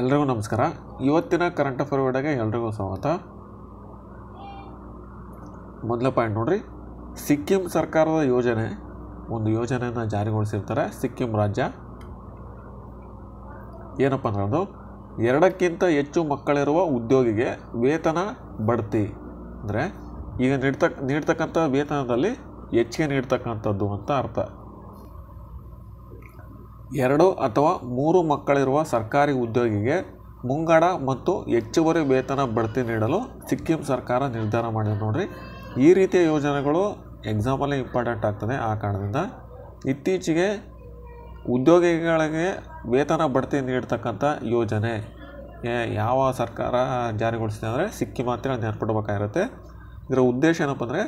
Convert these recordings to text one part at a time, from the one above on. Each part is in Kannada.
ಎಲ್ರಿಗೂ ನಮಸ್ಕಾರ ಇವತ್ತಿನ ಕರೆಂಟ್ ಅಫೇರ್ ವಿಡಿಯೋಗೆ ಎಲ್ರಿಗೂ ಸ್ವಾಗತ ಮೊದಲ ಪಾಯಿಂಟ್ ನೋಡ್ರಿ ಸಿಕ್ಕಿಂ ಸರ್ಕಾರದ ಯೋಜನೆ ಒಂದು ಯೋಜನೆಯನ್ನು ಜಾರಿಗೊಳಿಸಿರ್ತಾರೆ ಸಿಕ್ಕಿಂ ರಾಜ್ಯ ಏನಪ್ಪ ಅಂದ್ರೆ ಅದು ಎರಡಕ್ಕಿಂತ ಹೆಚ್ಚು ಮಕ್ಕಳಿರುವ ಉದ್ಯೋಗಿಗೆ ವೇತನ ಬಡ್ತಿ ಅಂದರೆ ಈಗ ನೀಡ್ತಕ್ಕ ನೀಡ್ತಕ್ಕಂಥ ವೇತನದಲ್ಲಿ ಹೆಚ್ಚಿಗೆ ನೀಡ್ತಕ್ಕಂಥದ್ದು ಅಂತ ಅರ್ಥ ಎರಡು ಅಥವಾ ಮೂರು ಮಕ್ಕಳಿರುವ ಸರ್ಕಾರಿ ಉದ್ಯೋಗಿಗೆ ಮುಂಗಡ ಮತ್ತು ಹೆಚ್ಚುವರಿ ವೇತನ ಬಡ್ತಿ ನೀಡಲು ಸಿಕ್ಕಿಂ ಸರ್ಕಾರ ನಿರ್ಧಾರ ಮಾಡಿದೆ ನೋಡಿರಿ ಈ ರೀತಿಯ ಯೋಜನೆಗಳು ಎಕ್ಸಾಂಪಲ್ಲೇ ಇಂಪಾರ್ಟೆಂಟ್ ಆಗ್ತದೆ ಆ ಕಾರಣದಿಂದ ಇತ್ತೀಚೆಗೆ ಉದ್ಯೋಗಿಗಳಿಗೆ ವೇತನ ಬಡ್ತಿ ನೀಡ್ತಕ್ಕಂಥ ಯೋಜನೆ ಯಾವ ಸರ್ಕಾರ ಜಾರಿಗೊಳಿಸಿದೆ ಅಂದರೆ ಸಿಕ್ಕಿಂ ಮಾತ್ರ ನೆನಪಿಡ್ಬೇಕಾಗಿರುತ್ತೆ ಇದರ ಉದ್ದೇಶ ಏನಪ್ಪ ಅಂದರೆ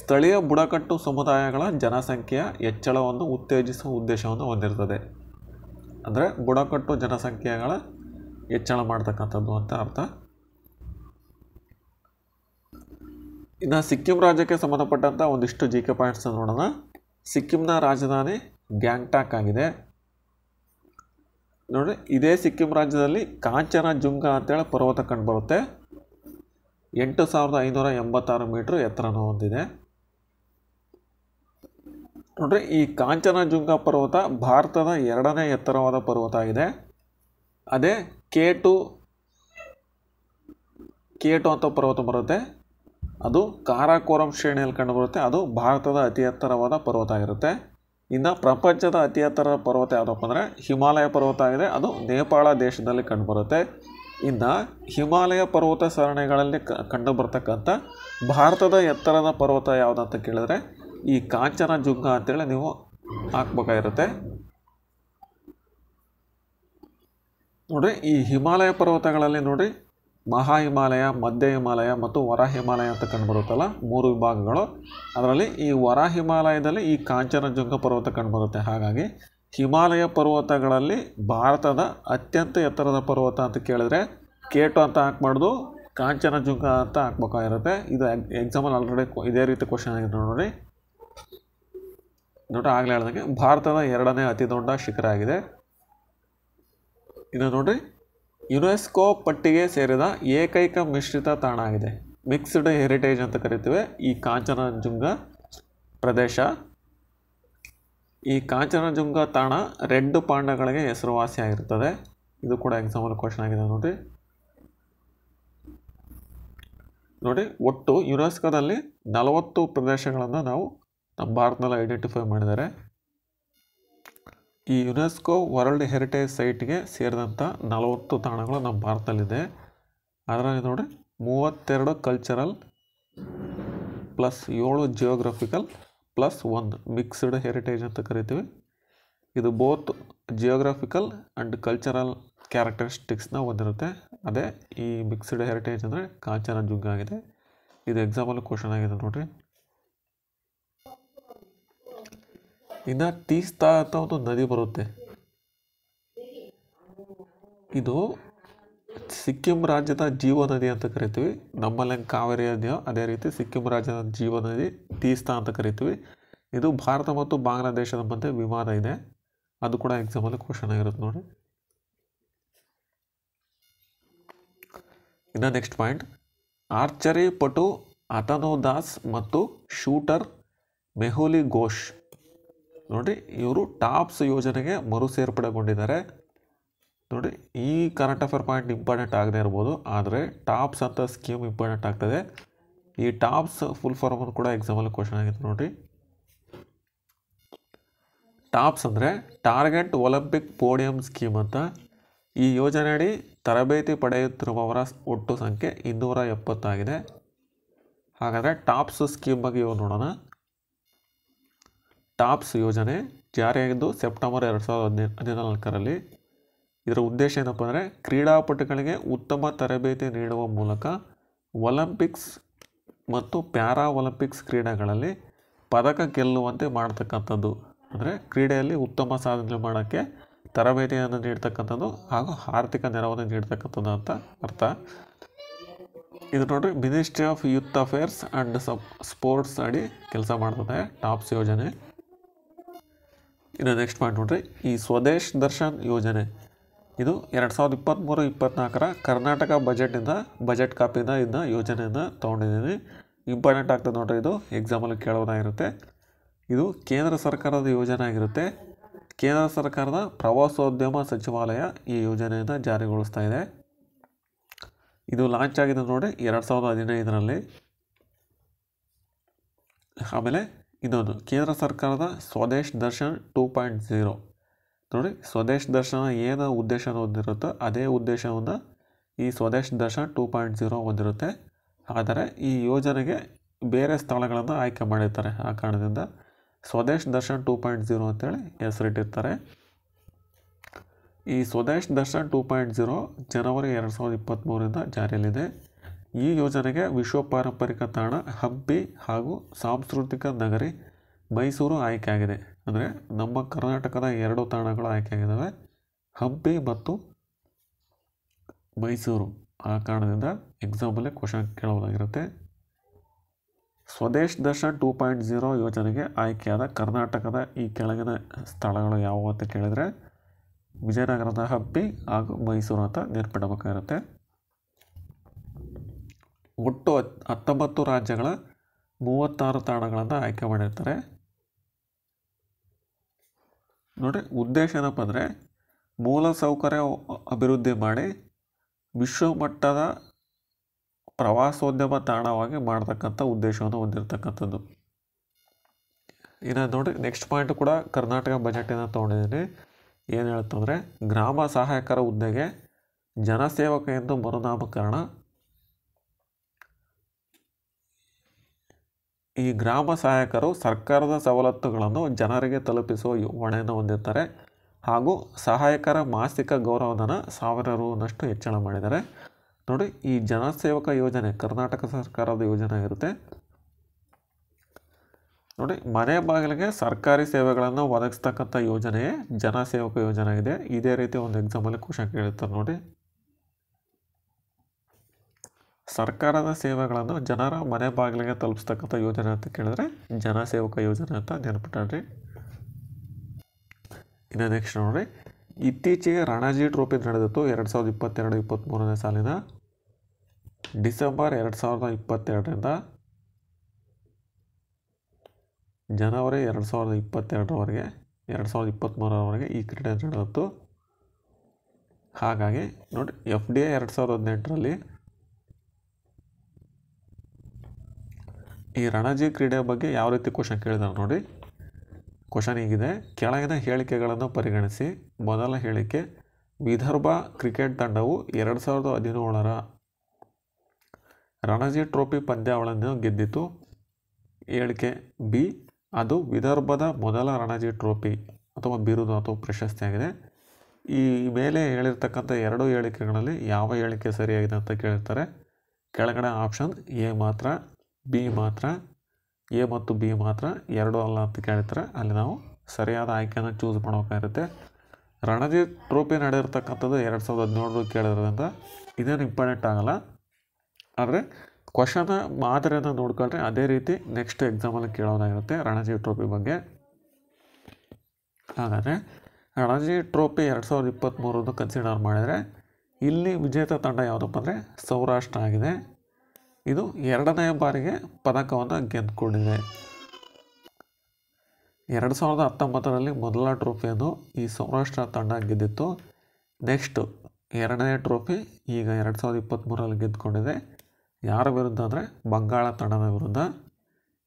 ಸ್ಥಳೀಯ ಬುಡಕಟ್ಟು ಸಮುದಾಯಗಳ ಜನಸಂಖ್ಯೆಯ ಹೆಚ್ಚಳವನ್ನು ಉತ್ತೇಜಿಸುವ ಉದ್ದೇಶವನ್ನು ಹೊಂದಿರ್ತದೆ ಅಂದರೆ ಬುಡಕಟ್ಟು ಜನಸಂಖ್ಯೆಗಳ ಹೆಚ್ಚಳ ಮಾಡ್ತಕ್ಕಂಥದ್ದು ಅಂತ ಅರ್ಥ ಇನ್ನು ಸಿಕ್ಕಿಂ ರಾಜ್ಯಕ್ಕೆ ಸಂಬಂಧಪಟ್ಟಂಥ ಒಂದಿಷ್ಟು ಜಿ ಕೆ ಪಾಯಿಂಟ್ಸ್ ನೋಡೋಣ ಸಿಕ್ಕಿಂನ ರಾಜಧಾನಿ ಗ್ಯಾಂಗ್ಟಾಕ್ ಆಗಿದೆ ನೋಡಿ ಇದೇ ಸಿಕ್ಕಿಂ ರಾಜ್ಯದಲ್ಲಿ ಕಾಂಚನ ಜುಂಗ ಅಂತೇಳಿ ಪರ್ವತ ಕಂಡುಬರುತ್ತೆ ಎಂಟು ಸಾವಿರದ ಐನೂರ ಎಂಬತ್ತಾರು ಮೀಟ್ರ್ ಎತ್ತರನ ಹೊಂದಿದೆ ನೋಡ್ರಿ ಈ ಕಾಂಚನಜುಂಗ ಪರ್ವತ ಭಾರತದ ಎರಡನೇ ಎತ್ತರವಾದ ಪರ್ವತ ಆಗಿದೆ ಅದೇ ಕೆ ಟು ಕೆ ಟು ಅಂತ ಪರ್ವತ ಬರುತ್ತೆ ಅದು ಕಾರಾಕೋರಂ ಶ್ರೇಣಿಯಲ್ಲಿ ಕಂಡುಬರುತ್ತೆ ಅದು ಭಾರತದ ಅತಿ ಎತ್ತರವಾದ ಪರ್ವತ ಆಗಿರುತ್ತೆ ಇನ್ನು ಪ್ರಪಂಚದ ಅತಿ ಎತ್ತರದ ಪರ್ವತ ಯಾವುದಪ್ಪ ಅಂದರೆ ಹಿಮಾಲಯ ಪರ್ವತ ಆಗಿದೆ ಅದು ನೇಪಾಳ ದೇಶದಲ್ಲಿ ಕಂಡುಬರುತ್ತೆ ಇನ್ನು ಹಿಮಾಲಯ ಪರ್ವತ ಸರಣಿಗಳಲ್ಲಿ ಕಂಡುಬರ್ತಕ್ಕಂಥ ಭಾರತದ ಎತ್ತರದ ಪರ್ವತ ಯಾವುದಂತ ಕೇಳಿದ್ರೆ ಈ ಕಾಂಚನ ಜುಗ್ಗ ಅಂತೇಳಿ ನೀವು ಹಾಕ್ಬೇಕಾಗಿರುತ್ತೆ ನೋಡಿರಿ ಈ ಹಿಮಾಲಯ ಪರ್ವತಗಳಲ್ಲಿ ನೋಡಿ ಮಹಾ ಹಿಮಾಲಯ ಮಧ್ಯ ಹಿಮಾಲಯ ಮತ್ತು ವರ ಹಿಮಾಲಯ ಅಂತ ಕಂಡುಬರುತ್ತಲ್ಲ ಮೂರು ವಿಭಾಗಗಳು ಅದರಲ್ಲಿ ಈ ವರ ಹಿಮಾಲಯದಲ್ಲಿ ಈ ಕಾಂಚನಜುಂಗ ಪರ್ವತ ಕಂಡುಬರುತ್ತೆ ಹಾಗಾಗಿ ಹಿಮಾಲಯ ಪರ್ವತಗಳಲ್ಲಿ ಭಾರತದ ಅತ್ಯಂತ ಎತ್ತರದ ಪರ್ವತ ಅಂತ ಕೇಳಿದ್ರೆ ಕೇಟು ಅಂತ ಹಾಕ್ಬಾರ್ದು ಕಾಂಚನಜುಂಗ ಅಂತ ಹಾಕ್ಬೇಕಾಗಿರುತ್ತೆ ಇದು ಎಕ್ಸಾಂಪಲ್ ಆಲ್ರೆಡಿ ಇದೇ ರೀತಿ ಕ್ವಶನ್ ಆಗಿದೆ ನೋಡಿ ನೋಡ್ರಿ ಆಗಲೇ ಹೇಳ್ದಂಗೆ ಭಾರತದ ಎರಡನೇ ಅತಿ ದೊಡ್ಡ ಶಿಖರ ಆಗಿದೆ ಇದು ನೋಡ್ರಿ ಯುನೆಸ್ಕೋ ಪಟ್ಟಿಗೆ ಸೇರಿದ ಏಕೈಕ ಮಿಶ್ರಿತ ತಾಣ ಆಗಿದೆ ಮಿಕ್ಸ್ಡ್ ಹೆರಿಟೇಜ್ ಅಂತ ಕರಿತೀವಿ ಈ ಕಾಂಚನಜುಂಗ ಪ್ರದೇಶ ಈ ಕಾಂಚನಜುಂಗ ತಾಣ ರೆಡ್ ಪಾಂಡಗಳಿಗೆ ಹೆಸರುವಾಸಿಯಾಗಿರ್ತದೆ ಇದು ಕೂಡ ಎಕ್ಸಾಂಪಲ್ ಕ್ವಶನ್ ಆಗಿದೆ ನೋಡಿರಿ ನೋಡಿ ಒಟ್ಟು ಯುನೆಸ್ಕೋದಲ್ಲಿ ನಲವತ್ತು ಪ್ರದೇಶಗಳನ್ನು ನಾವು ನಮ್ಮ ಭಾರತದಲ್ಲಿ ಐಡೆಂಟಿಫೈ ಮಾಡಿದ್ದಾರೆ ಈ ಯುನೆಸ್ಕೋ ವರ್ಲ್ಡ್ ಹೆರಿಟೇಜ್ ಸೈಟ್ಗೆ ಸೇರಿದಂಥ ನಲವತ್ತು ತಾಣಗಳು ನಮ್ಮ ಭಾರತದಲ್ಲಿದೆ ಅದರಲ್ಲಿ ನೋಡಿ ಮೂವತ್ತೆರಡು ಕಲ್ಚರಲ್ ಪ್ಲಸ್ ಏಳು ಜಿಯೋಗ್ರಫಿಕಲ್ ಪ್ಲಸ್ ಒಂದು ಮಿಕ್ಸ್ಡ್ ಹೆರಿಟೇಜ್ ಅಂತ ಕರಿತೀವಿ ಇದು ಬೋತ್ ಜಿಯೋಗ್ರಫಿಕಲ್ ಆ್ಯಂಡ್ ಕಲ್ಚರಲ್ ಕ್ಯಾರೆಕ್ಟರಿಸ್ಟಿಕ್ಸ್ನ ಹೊಂದಿರುತ್ತೆ ಅದೇ ಈ ಮಿಕ್ಸ್ಡ್ ಹೆರಿಟೇಜ್ ಅಂದರೆ ಕಾಂಚನ ಆಗಿದೆ ಇದು ಎಕ್ಸಾಂಪಲ್ ಕ್ವಶನ್ ಆಗಿದೆ ನೋಡಿರಿ ಇನ್ನು ತೀಸ್ತಾ ಅಂತ ಒಂದು ನದಿ ಬರುತ್ತೆ ಇದು ಸಿಕ್ಕಿಂ ರಾಜ್ಯದ ಜೀವ ನದಿ ಅಂತ ಕರಿತೀವಿ ನಮ್ಮಲ್ಲಿ ಕಾವೇರಿ ನದಿಯೋ ಅದೇ ರೀತಿ ಸಿಕ್ಕಿಂ ರಾಜ್ಯದ ಜೀವ ನದಿ ತೀಸ್ತಾ ಅಂತ ಕರಿತೀವಿ ಇದು ಭಾರತ ಮತ್ತು ಬಾಂಗ್ಲಾದೇಶದ ಮಧ್ಯೆ ವಿವಾದ ಇದೆ ಅದು ಕೂಡ ಎಕ್ಸಾಮಲ್ಲಿ ಕ್ವಶನ್ ಆಗಿರುತ್ತೆ ನೋಡಿ ಇನ್ನು ನೆಕ್ಸ್ಟ್ ಪಾಯಿಂಟ್ ಆರ್ಚರಿ ಪಟು ಅತನೋ ದಾಸ್ ಮತ್ತು ಶೂಟರ್ ಮೆಹುಲಿ ಘೋಷ್ ನೋಡಿ ಇವರು ಟಾಪ್ಸ್ ಯೋಜನೆಗೆ ಮರು ಸೇರ್ಪಡೆಗೊಂಡಿದ್ದಾರೆ ನೋಡಿ ಈ ಕರೆಂಟ್ ಅಫೇರ್ ಪಾಯಿಂಟ್ ಇಂಪಾರ್ಟೆಂಟ್ ಆಗದೆ ಇರ್ಬೋದು ಆದರೆ ಟಾಪ್ಸ್ ಅಂತ ಸ್ಕೀಮ್ ಇಂಪಾರ್ಟೆಂಟ್ ಆಗ್ತದೆ ಈ ಟಾಪ್ಸ್ ಫುಲ್ ಫಾರ್ಮನ್ನು ಕೂಡ ಎಕ್ಸಾಮಲ್ ಕ್ವಶನ್ ಆಗಿತ್ತು ನೋಡಿ ಟಾಪ್ಸ್ ಅಂದರೆ ಟಾರ್ಗೆಟ್ ಒಲಿಂಪಿಕ್ ಪೋಡಿಯಂ ಸ್ಕೀಮ್ ಅಂತ ಈ ಯೋಜನೆಯಡಿ ತರಬೇತಿ ಪಡೆಯುತ್ತಿರುವವರ ಒಟ್ಟು ಸಂಖ್ಯೆ ಇನ್ನೂರ ಎಪ್ಪತ್ತಾಗಿದೆ ಹಾಗಾದರೆ ಟಾಪ್ಸ್ ಸ್ಕೀಮ್ ಬಗ್ಗೆ ಇವರು ನೋಡೋಣ ಟಾಪ್ಸ್ ಯೋಜನೆ ಜಾರಿಯಾಗಿದ್ದು ಸೆಪ್ಟೆಂಬರ್ ಎರಡು ಸಾವಿರದ ಹದಿನೈ ಹದಿನಾಲ್ಕರಲ್ಲಿ ಇದರ ಉದ್ದೇಶ ಏನಪ್ಪ ಅಂದರೆ ಕ್ರೀಡಾಪಟುಗಳಿಗೆ ಉತ್ತಮ ತರಬೇತಿ ನೀಡುವ ಮೂಲಕ ಒಲಿಂಪಿಕ್ಸ್ ಮತ್ತು ಪ್ಯಾರಾ ಒಲಿಂಪಿಕ್ಸ್ ಕ್ರೀಡೆಗಳಲ್ಲಿ ಪದಕ ಗೆಲ್ಲುವಂತೆ ಮಾಡ್ತಕ್ಕಂಥದ್ದು ಅಂದರೆ ಕ್ರೀಡೆಯಲ್ಲಿ ಉತ್ತಮ ಸಾಧನೆ ಮಾಡೋಕ್ಕೆ ತರಬೇತಿಯನ್ನು ನೀಡ್ತಕ್ಕಂಥದ್ದು ಹಾಗೂ ಆರ್ಥಿಕ ನೆರವನ್ನು ನೀಡ್ತಕ್ಕಂಥದ್ದು ಅಂತ ಅರ್ಥ ಇದು ನೋಡಿರಿ ministry of youth affairs and ಸಪ್ ಸ್ಪೋರ್ಟ್ಸ್ ಅಡಿ ಕೆಲಸ ಮಾಡ್ತದೆ ಟಾಪ್ಸ್ ಯೋಜನೆ ಇನ್ನು ನೆಕ್ಸ್ಟ್ ಪಾಯಿಂಟ್ ನೋಡ್ರಿ ಈ ಸ್ವದೇಶ್ ದರ್ಶನ್ ಯೋಜನೆ ಇದು ಎರಡು ಸಾವಿರದ ಇಪ್ಪತ್ತ್ಮೂರು ಇಪ್ಪತ್ತ್ನಾಲ್ಕರ ಕರ್ನಾಟಕ ಬಜೆಟಿಂದ ಬಜೆಟ್ ಕಾಪಿಯಿಂದ ಇದನ್ನ ಯೋಜನೆಯನ್ನು ತೊಗೊಂಡಿದ್ದೀನಿ ಇಂಪಾರ್ಟೆಂಟ್ ಆಗ್ತದೆ ನೋಡಿರಿ ಇದು ಎಕ್ಸಾಮಲ್ಲಿ ಕೇಳೋದಾಗಿರುತ್ತೆ ಇದು ಕೇಂದ್ರ ಸರ್ಕಾರದ ಯೋಜನೆ ಆಗಿರುತ್ತೆ ಕೇಂದ್ರ ಸರ್ಕಾರದ ಪ್ರವಾಸೋದ್ಯಮ ಸಚಿವಾಲಯ ಈ ಯೋಜನೆಯನ್ನು ಜಾರಿಗೊಳಿಸ್ತಾ ಇದೆ ಇದು ಲಾಂಚ್ ಆಗಿದೆ ನೋಡಿ ಎರಡು ಸಾವಿರದ ಹದಿನೈದರಲ್ಲಿ ಆಮೇಲೆ ಇನ್ನೊಂದು ಕೇಂದ್ರ ಸರ್ಕಾರದ Swadesh Darshan two point zero ನೋಡಿ ಸ್ವದೇಶ್ ದರ್ಶನ ಏನು ಉದ್ದೇಶ ಹೊಂದಿರುತ್ತೋ ಅದೇ ಉದ್ದೇಶವನ್ನು ಈ Swadesh Darshan two point zero ಹೊಂದಿರುತ್ತೆ ಆದರೆ ಈ ಯೋಜನೆಗೆ ಬೇರೆ ಸ್ಥಳಗಳನ್ನು ಆಯ್ಕೆ ಮಾಡಿರ್ತಾರೆ ಆ ಕಾರಣದಿಂದ Swadesh Darshan two point zero ಅಂತೇಳಿ ಹೆಸರಿಟ್ಟಿರ್ತಾರೆ ಈ Swadesh Darshan two point zero ಜನವರಿ ಎರಡು ಸಾವಿರದ ಇಪ್ಪತ್ತ್ಮೂರಿಂದ ಜಾರಿಯಲ್ಲಿದೆ ಈ ಯೋಜನೆಗೆ ವಿಶ್ವ ಪಾರಂಪರಿಕ ತಾಣ ಹಂಪಿ ಹಾಗೂ ಸಾಂಸ್ಕೃತಿಕ ನಗರಿ ಮೈಸೂರು ಆಯ್ಕೆಯಾಗಿದೆ ಅಂದರೆ ನಮ್ಮ ಕರ್ನಾಟಕದ ಎರಡು ತಾಣಗಳು ಆಯ್ಕೆಯಾಗಿದ್ದಾವೆ ಹಂಪಿ ಮತ್ತು ಮೈಸೂರು ಆ ಕಾರಣದಿಂದ ಎಕ್ಸಾಮಲ್ಲಿ ಕ್ವಶನ್ ಕೇಳಬಹುದಾಗಿರುತ್ತೆ Swadesh Darshan two point zero ಯೋಜನೆಗೆ ಆಯ್ಕೆಯಾದ ಕರ್ನಾಟಕದ ಈ ಕೆಳಗಿನ ಸ್ಥಳಗಳು ಯಾವುವು ಅಂತ ಕೇಳಿದರೆ ವಿಜಯನಗರದ ಹಂಪಿ ಹಾಗೂ ಮೈಸೂರು ಅಂತ ನೆನ್ಪಿಡಬೇಕಾಗಿರುತ್ತೆ ಒಟ್ಟು ಹತ್ತೊಂಬತ್ತು ರಾಜ್ಯಗಳ ಮೂವತ್ತಾರು ತಾಣಗಳನ್ನು ಆಯ್ಕೆ ಮಾಡಿರ್ತಾರೆ ನೋಡಿರಿ ಉದ್ದೇಶ ಏನಪ್ಪ ಅಂದರೆ ಮೂಲಸೌಕರ್ಯ ಅಭಿವೃದ್ಧಿ ಮಾಡಿ ವಿಶ್ವಮಟ್ಟದ ಪ್ರವಾಸೋದ್ಯಮ ತಾಣವಾಗಿ ಮಾಡತಕ್ಕಂಥ ಉದ್ದೇಶವನ್ನು ಹೊಂದಿರತಕ್ಕಂಥದ್ದು ಇನ್ನು ನೋಡಿ ನೆಕ್ಸ್ಟ್ ಪಾಯಿಂಟ್ ಕೂಡ ಕರ್ನಾಟಕ ಬಜೆಟನ್ನು ತೊಗೊಂಡಿದ್ದೀನಿ ಏನು ಹೇಳ್ತಂದರೆ ಗ್ರಾಮ ಸಹಾಯಕರ ಹುದ್ದೆಗೆ ಜನಸೇವಕ ಎಂದು ಮರುನಾಮಕರಣ ಈ ಗ್ರಾಮ ಸಹಾಯಕರು ಸರ್ಕಾರದ ಸವಲತ್ತುಗಳನ್ನು ಜನರಿಗೆ ತಲುಪಿಸುವ ಹೊಣೆಯನ್ನು ಹೊಂದಿರ್ತಾರೆ ಹಾಗೂ ಸಹಾಯಕರ ಮಾಸಿಕ ಗೌರವಧನ ಸಾವಿರ ರೂನಷ್ಟು ಹೆಚ್ಚಳ ಮಾಡಿದ್ದಾರೆ ನೋಡಿ ಈ ಜನಸೇವಕ ಯೋಜನೆ ಕರ್ನಾಟಕ ಸರ್ಕಾರದ ಯೋಜನೆ ಇರುತ್ತೆ ನೋಡಿ ಮನೆ ಬಾಗಿಲಿಗೆ ಸರ್ಕಾರಿ ಸೇವೆಗಳನ್ನು ಒದಗಿಸ್ತಕ್ಕಂಥ ಯೋಜನೆಯೇ ಜನಸೇವಕ ಯೋಜನೆ ಇದೆ ಇದೇ ರೀತಿ ಒಂದು ಎಕ್ಸಾಮಲ್ಲಿ ಕ್ವಶನ್ ಕೇಳಿರ್ತಾರೆ ನೋಡಿ ಸರ್ಕಾರದ ಸೇವೆಗಳನ್ನು ಜನರ ಮನೆ ಬಾಗಿಲಿಗೆ ತಲುಪಿಸ್ತಕ್ಕಂಥ ಯೋಜನೆ ಅಂತ ಕೇಳಿದ್ರೆ ಜನ ಸೇವಕ ಯೋಜನೆ ಅಂತ ನೆನಪಿಟ್ಟಾಡ್ರಿ ಇನ್ನು ನೆಕ್ಸ್ಟ್ ನೋಡ್ರಿ ಇತ್ತೀಚೆಗೆ ರಣಜಿ ಟ್ರೋಫಿ ನಡೆದಿತ್ತು ಎರಡು ಸಾವಿರದ ಇಪ್ಪತ್ತೆರಡು ಇಪ್ಪತ್ತ್ಮೂರನೇ ಸಾಲಿನ ಡಿಸೆಂಬರ್ ಎರಡು ಸಾವಿರದ ಇಪ್ಪತ್ತೆರಡರಿಂದ ಜನವರಿ ಎರಡು ಸಾವಿರದ ಇಪ್ಪತ್ತೆರಡರವರೆಗೆ ಎರಡು ಸಾವಿರದ ಇಪ್ಪತ್ತ್ಮೂರರವರೆಗೆ ಈ ಕ್ರೀಡೆ ನಡೆದಿತ್ತು ಹಾಗಾಗಿ ನೋಡಿ ಎಫ್ ಡಿ ಎ ಎರಡು ಸಾವಿರದ ಹದಿನೆಂಟರಲ್ಲಿ ಈ ರಣಜಿ ಕ್ರೀಡೆಯ ಬಗ್ಗೆ ಯಾವ ರೀತಿ ಕ್ವಶನ್ ಕೇಳಿದಾರೆ ನೋಡಿ ಕ್ವಶನ್ ಹೀಗಿದೆ ಕೆಳಗಿನ ಹೇಳಿಕೆಗಳನ್ನು ಪರಿಗಣಿಸಿ ಮೊದಲ ಹೇಳಿಕೆ ವಿದರ್ಭ ಕ್ರಿಕೆಟ್ ತಂಡವು ಎರಡು ಸಾವಿರದ ಹದಿನೇಳರ ರಣಜಿ ಟ್ರೋಫಿ ಪಂದ್ಯಾವಳಿಯನ್ನು ಗೆದ್ದಿತು ಹೇಳಿಕೆ ಬಿ ಅದು ವಿದರ್ಭದ ಮೊದಲ ರಣಜಿ ಟ್ರೋಫಿ ಅಥವಾ ಬಿರುದು ಅಥವಾ ಪ್ರಶಸ್ತಿಯಾಗಿದೆ ಈ ಮೇಲೆ ಹೇಳಿರ್ತಕ್ಕಂಥ ಎರಡು ಹೇಳಿಕೆಗಳಲ್ಲಿ ಯಾವ ಹೇಳಿಕೆ ಸರಿಯಾಗಿದೆ ಅಂತ ಕೇಳಿರ್ತಾರೆ ಕೆಳಗಡೆ ಆಪ್ಷನ್ ಎ ಮಾತ್ರ ಬಿ ಮಾತ್ರ ಎ ಮತ್ತು ಬಿ ಮಾತ್ರ ಎರಡು ಅಲ್ಲ ಅಂತ ಕೇಳಿದ್ರೆ ಅಲ್ಲಿ ನಾವು ಸರಿಯಾದ ಆಯ್ಕೆಯನ್ನು ಚೂಸ್ ಮಾಡಬೇಕಾಗಿರುತ್ತೆ ರಣಜಿ ಟ್ರೋಫಿ ನಡೆದಿರ್ತಕ್ಕಂಥದ್ದು ಎರಡು ಸಾವಿರದ ಹದಿನೇಳರಲ್ಲಿ ಕೇಳಿರೋದ್ರಿಂದ ಇದೇನು ಇಂಪಾರ್ಟೆಂಟ್ ಆಗಲ್ಲ ಆದರೆ ಕ್ವಶನ ಮಾದರಿಯನ್ನು ನೋಡ್ಕೊಂಡ್ರೆ ಅದೇ ರೀತಿ ನೆಕ್ಸ್ಟ್ ಎಕ್ಸಾಮಲ್ಲಿ ಕೇಳೋದಾಗಿರುತ್ತೆ ರಣಜಿ ಟ್ರೋಫಿ ಬಗ್ಗೆ ಹಾಗಾದರೆ ರಣಜಿ ಟ್ರೋಫಿ ಎರಡು ಸಾವಿರದ ಇಪ್ಪತ್ತ್ಮೂರನ್ನು ಕನ್ಸಿಡರ್ ಮಾಡಿದರೆ ಇಲ್ಲಿ ವಿಜೇತ ತಂಡ ಯಾವುದಪ್ಪ ಅಂದರೆ ಸೌರಾಷ್ಟ್ರ ಆಗಿದೆ ಇದು ಎರಡನೇ ಬಾರಿಗೆ ಪದಕವನ್ನು ಗೆದ್ದುಕೊಂಡಿದೆ ಎರಡು ಸಾವಿರದ ಹತ್ತೊಂಬತ್ತರಲ್ಲಿ ಮೊದಲ ಟ್ರೋಫಿಯನ್ನು ಈ ಸೌರಾಷ್ಟ್ರ ತಂಡ ಗೆದ್ದಿತ್ತು ನೆಕ್ಸ್ಟು ಎರಡನೇ ಟ್ರೋಫಿ ಈಗ ಎರಡು ಸಾವಿರದ ಇಪ್ಪತ್ತ್ಮೂರಲ್ಲಿ ಗೆದ್ದುಕೊಂಡಿದೆ ಯಾರ ವಿರುದ್ಧ ಅಂದರೆ ಬಂಗಾಳ ತಂಡದ ವಿರುದ್ಧ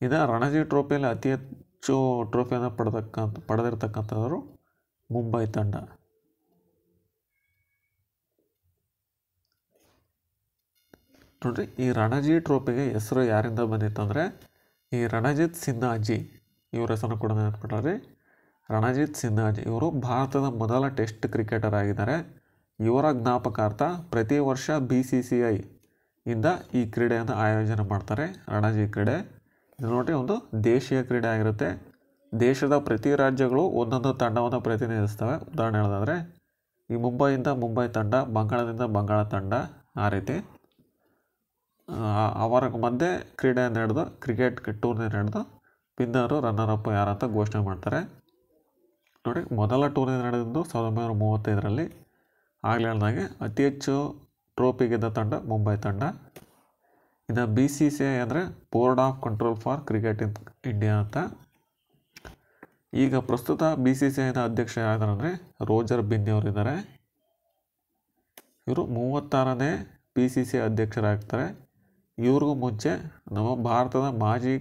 ಇದು ರಣಜಿ ಟ್ರೋಫಿಯಲ್ಲಿ ಅತಿ ಹೆಚ್ಚು ಟ್ರೋಫಿಯನ್ನು ಪಡೆದಕ್ಕಂಥ ಪಡೆದಿರ್ತಕ್ಕಂಥವರು ಮುಂಬೈ ತಂಡ ನೋಡ್ರಿ ಈ ರಣಜಿ ಟ್ರೋಫಿಗೆ ಹೆಸರು ಯಾರಿಂದ ಬಂದಿತ್ತು ಈ ರಣಜಿತ್ ಸಿನ್ಹಾಜಿ ಇವ್ರ ಹೆಸರು ಕೂಡ ನೆನಪಿಟ್ಟಾರೆ ರಣಜಿತ್ ಸಿನ್ಹಾಜಿ ಇವರು ಭಾರತದ ಮೊದಲ ಟೆಸ್ಟ್ ಕ್ರಿಕೆಟರ್ ಆಗಿದ್ದಾರೆ ಇವರ ಜ್ಞಾಪಕಾರ್ಥ ಪ್ರತಿ ವರ್ಷ ಬಿ ಸಿ ಸಿ ಐ ಇಂದ ಈ ಕ್ರೀಡೆಯನ್ನು ಆಯೋಜನೆ ಮಾಡ್ತಾರೆ ರಣಜಿ ಕ್ರೀಡೆ ಇದು ನೋಡಿರಿ ಒಂದು ದೇಶೀಯ ಕ್ರೀಡೆ ಆಗಿರುತ್ತೆ ದೇಶದ ಪ್ರತಿ ರಾಜ್ಯಗಳು ಒಂದೊಂದು ತಂಡವನ್ನು ಪ್ರತಿನಿಧಿಸ್ತವೆ ಉದಾಹರಣೆ ಹೇಳೋದಾದರೆ ಈ ಮುಂಬೈಯಿಂದ ಮುಂಬೈ ತಂಡ ಬಂಗಾಳದಿಂದ ಬಂಗಾಳ ತಂಡ ಆ ರೀತಿ ಅವರ ಮಧ್ಯೆ ಕ್ರೀಡೆ ನಡೆದು ಕ್ರಿಕೆಟ್ ಟೂರ್ನಿ ನಡೆದು ವಿನ್ನರು ಯಾರು ಅಂತ ಘೋಷಣೆ ಮಾಡ್ತಾರೆ ನೋಡಿ ಮೊದಲ ಟೂರ್ನಿ ನಡೆದಿದ್ದು ಸಾವಿರದ ಒಂಬೈನೂರ ಮೂವತ್ತೈದರಲ್ಲಿ ಆಗಲೇ ಹೇಳ್ದಾಗೆ ಅತಿ ಹೆಚ್ಚು ಟ್ರೋಫಿ ಗೆದ್ದ ತಂಡ ಮುಂಬೈ ತಂಡ ಇನ್ನು ಬಿ ಸಿ ಸಿ ಐ ಅಂದರೆ board of control for cricket in India ಅಂತ ಈಗ ಪ್ರಸ್ತುತ ಬಿ ಸಿ ಸಿ ಐನ ಅಧ್ಯಕ್ಷ ಯಾರಂದರೆ ರೋಜರ್ ಬಿನ್ನಿ ಅವರಿದ್ದಾರೆ ಇವರು ಮೂವತ್ತಾರನೇ ಬಿ ಸಿ ಸಿ ಅಧ್ಯಕ್ಷರಾಗ್ತಾರೆ ಇವ್ರಿಗೂ ಮುಂಚೆ ನಮ್ಮ ಭಾರತದ ಮಾಜಿ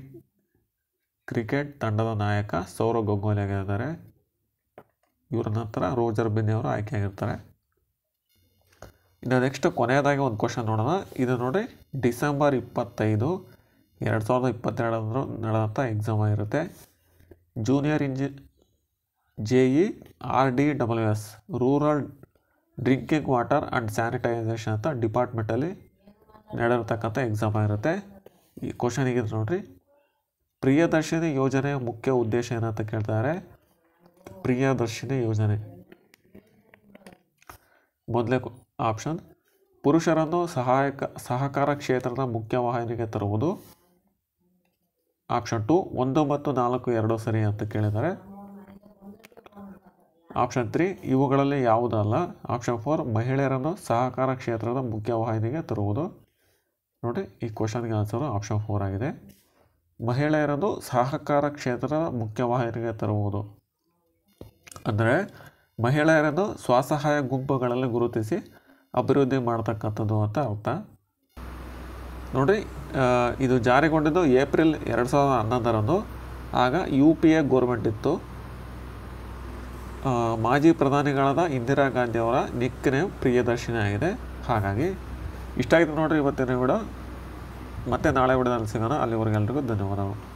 ಕ್ರಿಕೆಟ್ ತಂಡದ ನಾಯಕ ಸೌರವ್ ಗಂಗೋಲಿ ಆಗಿರ್ತಾರೆ ಇವರ ನಂತರ ರೋಜರ್ ಬೆನ್ನಿ ಅವರು ಆಗಿರ್ತಾರೆ ಇನ್ನು ನೆಕ್ಸ್ಟ್ ಕೊನೆಯದಾಗಿ ಒಂದು ಕ್ವಶನ್ ನೋಡೋಣ ಇದು ನೋಡಿ ಡಿಸೆಂಬರ್ ಇಪ್ಪತ್ತೈದು ಎರಡು ಸಾವಿರದ ಇಪ್ಪತ್ತೆರಡರ ನಡೆದಂಥ ಎಕ್ಸಾಮ್ ಆಗಿರುತ್ತೆ ಜೂನಿಯರ್ ಇಂಜಿ J E R D W S rural drinking water and sanitation ಅಂತ ಡಿಪಾರ್ಟ್ಮೆಂಟಲ್ಲಿ ನಡೆದಿರ್ತಕ್ಕಂಥ ಎಕ್ಸಾಮ್ ಆಗಿರುತ್ತೆ ಈ ಕ್ವಶನ್ ಹೇಗಿದೆ ನೋಡಿರಿ ಪ್ರಿಯದರ್ಶಿನಿ ಯೋಜನೆಯ ಮುಖ್ಯ ಉದ್ದೇಶ ಏನಂತ ಕೇಳ್ತಾರೆ ಪ್ರಿಯದರ್ಶಿನಿ ಯೋಜನೆ ಮೊದಲೇ ಆಪ್ಷನ್ ಪುರುಷರನ್ನು ಸಹಾಯಕ ಸಹಕಾರ ಕ್ಷೇತ್ರದ ಮುಖ್ಯ ವಾಹಿನಿಗೆ ತರುವುದು ಆಪ್ಷನ್ ಟು ಒಂದು ಮತ್ತು ನಾಲ್ಕು ಎರಡು ಸರಿ ಅಂತ ಕೇಳಿದ್ದಾರೆ ಆಪ್ಷನ್ ತ್ರೀ ಇವುಗಳಲ್ಲಿ ಯಾವುದಲ್ಲ ಆಪ್ಷನ್ ಫೋರ್ ಮಹಿಳೆಯರನ್ನು ಸಹಕಾರ ಕ್ಷೇತ್ರದ ಮುಖ್ಯವಾಹಿನಿಗೆ ತರುವುದು ನೋಡಿ ಈ ಕ್ವಶನ್ಗೆ ಆನ್ಸರು ಆಪ್ಷನ್ ಫೋರ್ ಆಗಿದೆ ಮಹಿಳೆಯರದು ಸಹಕಾರ ಕ್ಷೇತ್ರ ಮುಖ್ಯವಾಹಿನಿಗೆ ತರುವುದು ಅಂದರೆ ಮಹಿಳೆಯರನ್ನು ಸ್ವಸಹಾಯ ಗುಂಪುಗಳಲ್ಲಿ ಗುರುತಿಸಿ ಅಭಿವೃದ್ಧಿ ಮಾಡತಕ್ಕಂಥದ್ದು ಅಂತ ಅರ್ಥ ನೋಡಿ ಇದು ಜಾರಿಗೊಂಡಿದ್ದು ಏಪ್ರಿಲ್ ಎರಡು ಸಾವಿರದ ಹನ್ನೊಂದರಂದು ಆಗ ಯು ಪಿ ಎ ಗೋರ್ಮೆಂಟ್ ಇತ್ತು ಮಾಜಿ ಪ್ರಧಾನಿಗಳಾದ ಇಂದಿರಾ ಗಾಂಧಿಯವರ ನಿಕ್ಕನೇ ಪ್ರಿಯದರ್ಶಿನಿ ಆಗಿದೆ ಹಾಗಾಗಿ ಇಷ್ಟ ಆಗಿತ್ತು ನೋಡ್ರಿ ಇವತ್ತಿನ ವಿಡಿಯೋ ಮತ್ತೆ ನಾಳೆ ವಿಡಿಯೋದಲ್ಲಿ ಸಿಗೋಣ ಅಲ್ಲಿವರೆಗೆ ಎಲ್ರಿಗೂ ಧನ್ಯವಾದಗಳು